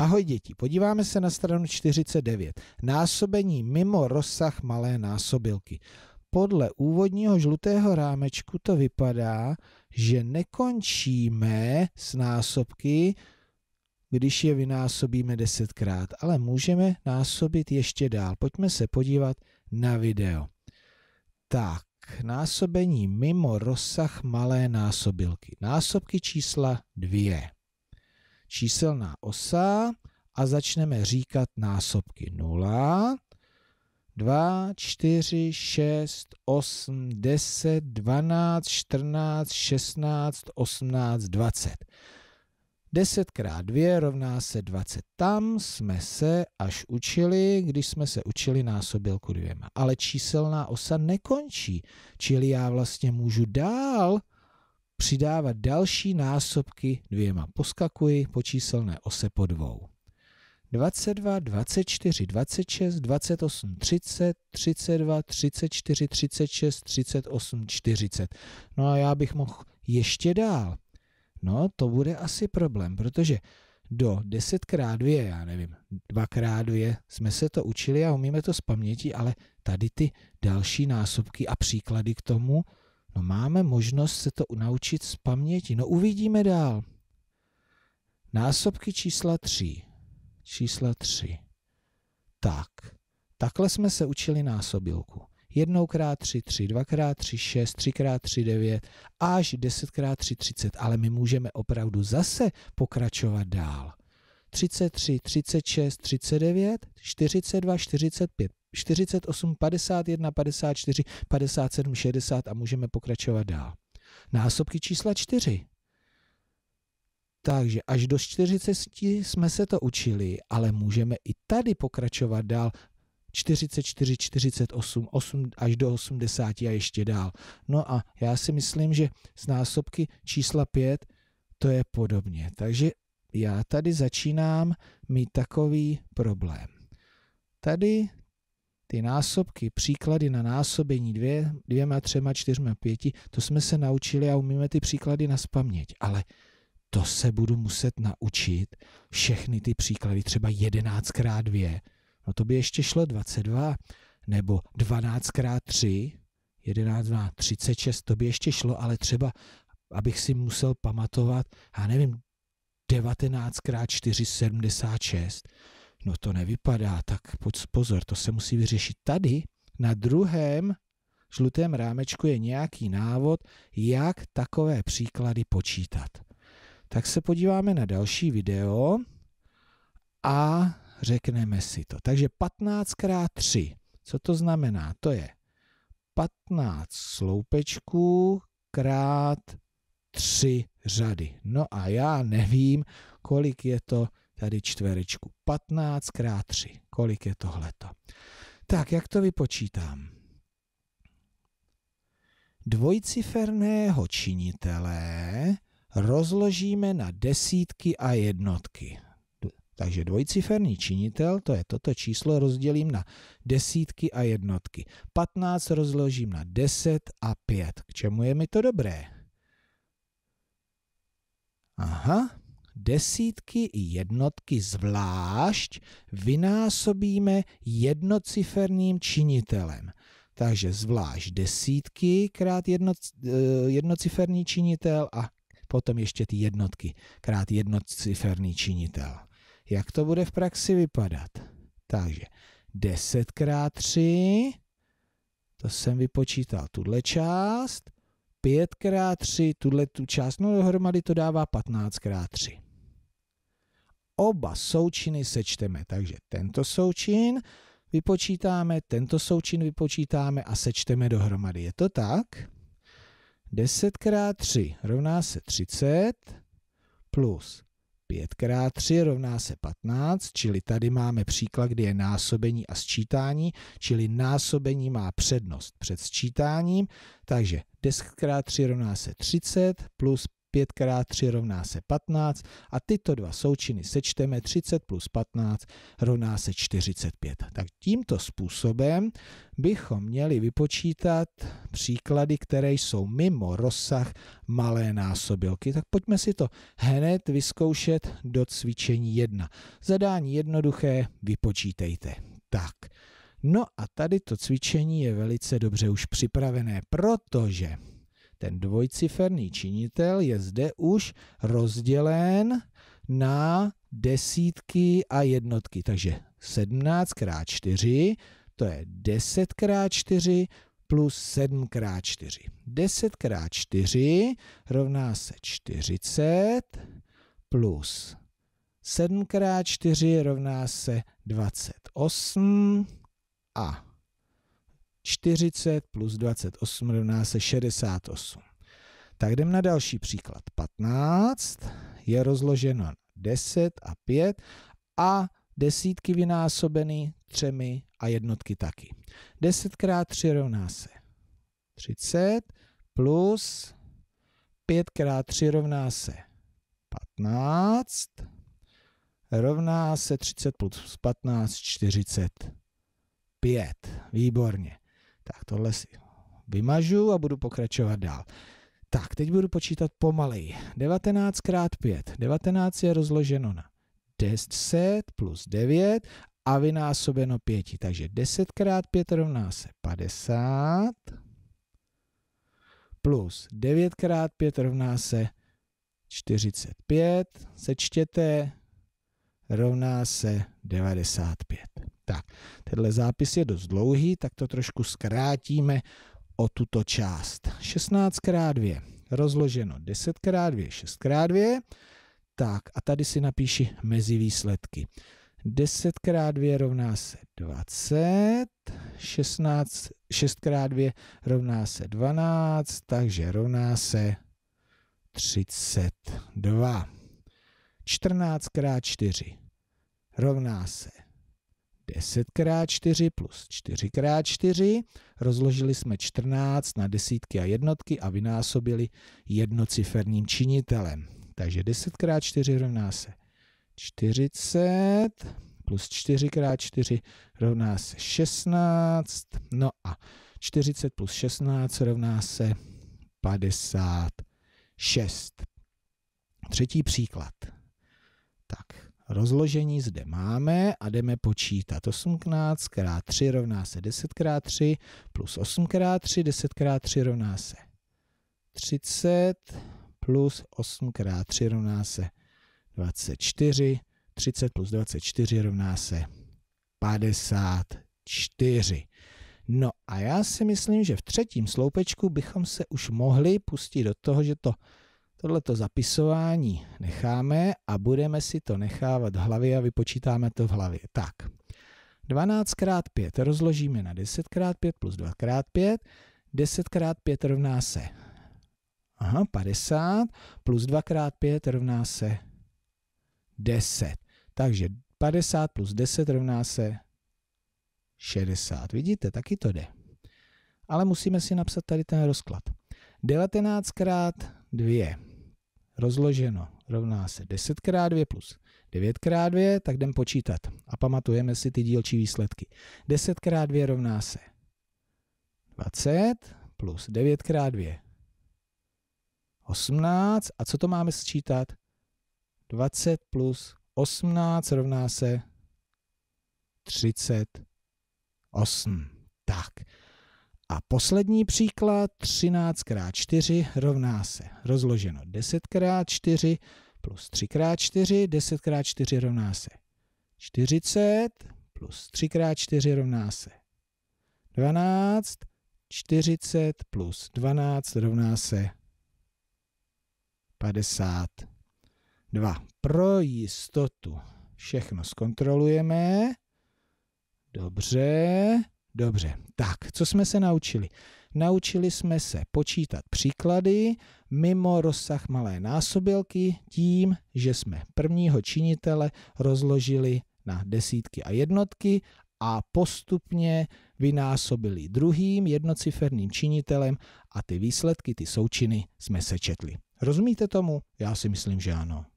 Ahoj děti, podíváme se na stranu 49. Násobení mimo rozsah malé násobilky. Podle úvodního žlutého rámečku to vypadá, že nekončíme s násobky, když je vynásobíme desetkrát, ale můžeme násobit ještě dál. Pojďme se podívat na video. Tak, násobení mimo rozsah malé násobilky. Násobky čísla 2 číselná osa a začneme říkat násobky 0, 2, 4, 6, 8, 10, 12, 14, 16, 18, 20. 10 krát 2 rovná se 20. Tam jsme se až učili, když jsme se učili násobilku dvěma. Ale číselná osa nekončí, čili já vlastně můžu dál přidávat další násobky dvěma. Poskakuji po číselné ose po dvou. 22, 24, 26, 28, 30, 32, 34, 36, 38, 40. No a já bych mohl ještě dál. No, to bude asi problém, protože do 10 x 2, já nevím, 2 x 2 jsme se to učili a umíme to z paměti, ale tady ty další násobky a příklady k tomu, No máme možnost se to naučit z paměti. No uvidíme dál. Násobky čísla 3. Čísla 3. Tak. Takhle jsme se učili násobilku. 1 x 3, 3, 2 x 3, 6, 3 x 3, 9 až 10 x 3, 30. Ale my můžeme opravdu zase pokračovat dál. 33, 36, 39, 42, 45, 48, 51, 54, 57, 60 a můžeme pokračovat dál. Násobky čísla 4. Takže až do 40 jsme se to učili, ale můžeme i tady pokračovat dál 44, 48, 8 až do 80 a ještě dál. No a já si myslím, že z násobky čísla 5 to je podobně. Takže já tady začínám mít takový problém. Tady ty násobky, příklady na násobení dvě, dvěma, třema, čtyřma, pěti, to jsme se naučili a umíme ty příklady na spaměť. Ale to se budu muset naučit všechny ty příklady, třeba 11 x 2. No to by ještě šlo 22, nebo 12 x 3, 11, 12, 36, to by ještě šlo, ale třeba, abych si musel pamatovat, já nevím, 19 x 4, 76 no to nevypadá, tak pozor, to se musí vyřešit tady. Na druhém žlutém rámečku je nějaký návod, jak takové příklady počítat. Tak se podíváme na další video a řekneme si to. Takže 15 x 3. Co to znamená? To je 15 sloupečků krát 3 řady. No a já nevím, kolik je to tady čtverečku. 15 krát 3. Kolik je tohleto? Tak, jak to vypočítám? Dvojciferného činitele rozložíme na desítky a jednotky. Takže dvojciferný činitel, to je toto číslo, rozdělím na desítky a jednotky. 15 rozložím na 10 a 5. K čemu je mi to dobré? Aha, desítky i jednotky zvlášť vynásobíme jednociferným činitelem. Takže zvlášť desítky krát jedno, eh, jednociferný činitel a potom ještě ty jednotky krát jednociferný činitel. Jak to bude v praxi vypadat? Takže 10 krát 3, to jsem vypočítal tuhle část, 5x3, tuhle tu část, no dohromady to dává 15x3. Oba součiny sečteme, takže tento součin vypočítáme, tento součin vypočítáme a sečteme dohromady. Je to tak? 10 x 3 rovná se 30 plus 5x3 rovná se 15, čili tady máme příklad, kdy je násobení a sčítání, čili násobení má přednost před sčítáním, takže 10x3 rovná se 30 plus 5 krát 3 rovná se 15 a tyto dva součiny sečteme 30 plus 15 rovná se 45. Tak tímto způsobem bychom měli vypočítat příklady, které jsou mimo rozsah malé násobilky. Tak pojďme si to hned vyzkoušet do cvičení 1. Zadání jednoduché, vypočítejte. Tak, no a tady to cvičení je velice dobře už připravené, protože ten dvojciferný činitel je zde už rozdělen na desítky a jednotky. Takže 17 krát 4 to je 10 krát 4 plus 7 krát 4. 10 krát 4 rovná se 40 plus 7 krát 4 rovná se 28 a 40 plus 28 rovná se 68. Tak jdem na další příklad. 15 je rozloženo 10 a 5 a desítky vynásobeny třemi a jednotky taky. 10 x 3 rovná se 30 plus 5 x 3 rovná se 15 rovná se 30 plus 15 45. Výborně. Tak tohle si vymažu a budu pokračovat dál. Tak, teď budu počítat pomaleji. 19 x 5. 19 je rozloženo na 10 plus 9 a vynásobeno 5. Takže 10 x 5 rovná se 50 plus 9 x 5 rovná se 45, sečtěte, rovná se 95. Tak, tenhle zápis je dost dlouhý, tak to trošku zkrátíme o tuto část. 16x2 rozloženo 10x2, 6x2. Tak a tady si napíši mezi výsledky. 10x2 rovná se 20, 16, 6x2 rovná se 12, takže rovná se 32. 14x4 rovná se 10x4 plus 4x4, rozložili jsme 14 na desítky a jednotky a vynásobili jednociferním činitelem. Takže 10x4 rovná se 40 plus 4x4 rovná se 16, no a 40 plus 16 rovná se 56. Třetí příklad. Tak, Rozložení zde máme a jdeme počítat. 18 x 3 rovná se 10 x 3 plus 8 x 3, 10 x 3 rovná se 30 plus 8 x 3 rovná se 24, 30 plus 24 rovná se 54. No a já si myslím, že v třetím sloupečku bychom se už mohli pustit do toho, že to Tohleto zapisování necháme a budeme si to nechávat v hlavě a vypočítáme to v hlavě. Tak, 12 x 5 rozložíme na 10 x 5 plus 2 x 5. 10 x 5 rovná se aha, 50 plus 2 x 5 rovná se 10. Takže 50 plus 10 rovná se 60. Vidíte, taky to jde. Ale musíme si napsat tady ten rozklad. 19 x 2 rozloženo rovná se 10x2 plus 9x2, tak jdem počítat a pamatujeme si ty dílčí výsledky. 10x2 rovná se 20 plus 9x2 18 a co to máme sčítat? 20 plus 18 rovná se 38. Tak, a poslední příklad, 13x4 rovná se rozloženo 10x4 plus 3x4, 10x4 rovná se 40, plus 3x4 rovná se 12, 40 plus 12 rovná se 52. Pro jistotu všechno zkontrolujeme. Dobře. Dobře, tak, co jsme se naučili? Naučili jsme se počítat příklady mimo rozsah malé násobilky tím, že jsme prvního činitele rozložili na desítky a jednotky a postupně vynásobili druhým jednociferným činitelem a ty výsledky, ty součiny jsme sečetli. Rozumíte tomu? Já si myslím, že ano.